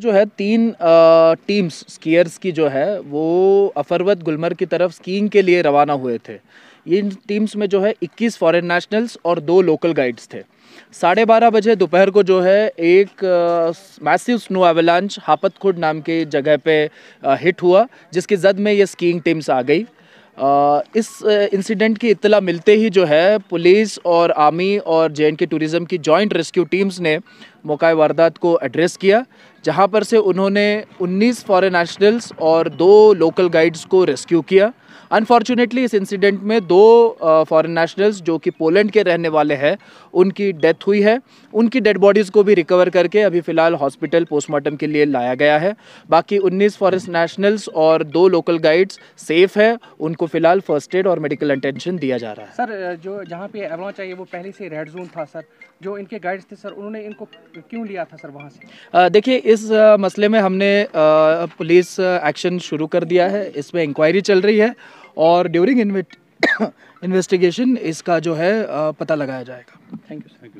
जो है तीन टीम्स स्कीयर्स की जो है वो अफरवत गुलमर्ग की तरफ स्कीइंग के लिए रवाना हुए थे इन टीम्स में जो है 21 फॉरेन नेशनल्स और दो लोकल गाइड्स थे साढ़े बारह बजे दोपहर को जो है एक मैसिव स्नो एवलांच हापत नाम के जगह पे आ, हिट हुआ जिसकी जद में ये स्कीइंग टीम्स आ गई इस इंसिडेंट की इतला मिलते ही जो है पुलिस और आर्मी और जे के टूरिज़म की जॉइंट रेस्क्यू टीम्स ने मौका वारदात को एड्रेस किया जहां पर से उन्होंने 19 फॉरेन नेशनल्स और दो लोकल गाइड्स को रेस्क्यू किया अनफॉर्चुनेटली इस इंसिडेंट में दो फॉरेन नेशनल्स जो कि पोलैंड के रहने वाले हैं उनकी डेथ हुई है उनकी डेड बॉडीज़ को भी रिकवर करके अभी फ़िलहाल हॉस्पिटल पोस्टमार्टम के लिए लाया गया है बाकी 19 फॉरेस्ट नेशनल्स और दो लोकल गाइड्स सेफ़ है उनको फ़िलहाल फर्स्ट एड और मेडिकल अटेंशन दिया जा रहा है सर जो जहाँ पे एवलॉन्च आई वो पहले से रेड जोन था सर जो इनके गाइड्स थे सर उन्होंने इनको क्यों लिया था सर वहाँ से देखिए इस मसले में हमने पुलिस एक्शन शुरू कर दिया है इसमें इंक्वायरी चल रही है और ड्यूरिंग इन्वेस्टिगेशन इसका जो है पता लगाया जाएगा थैंक यू सर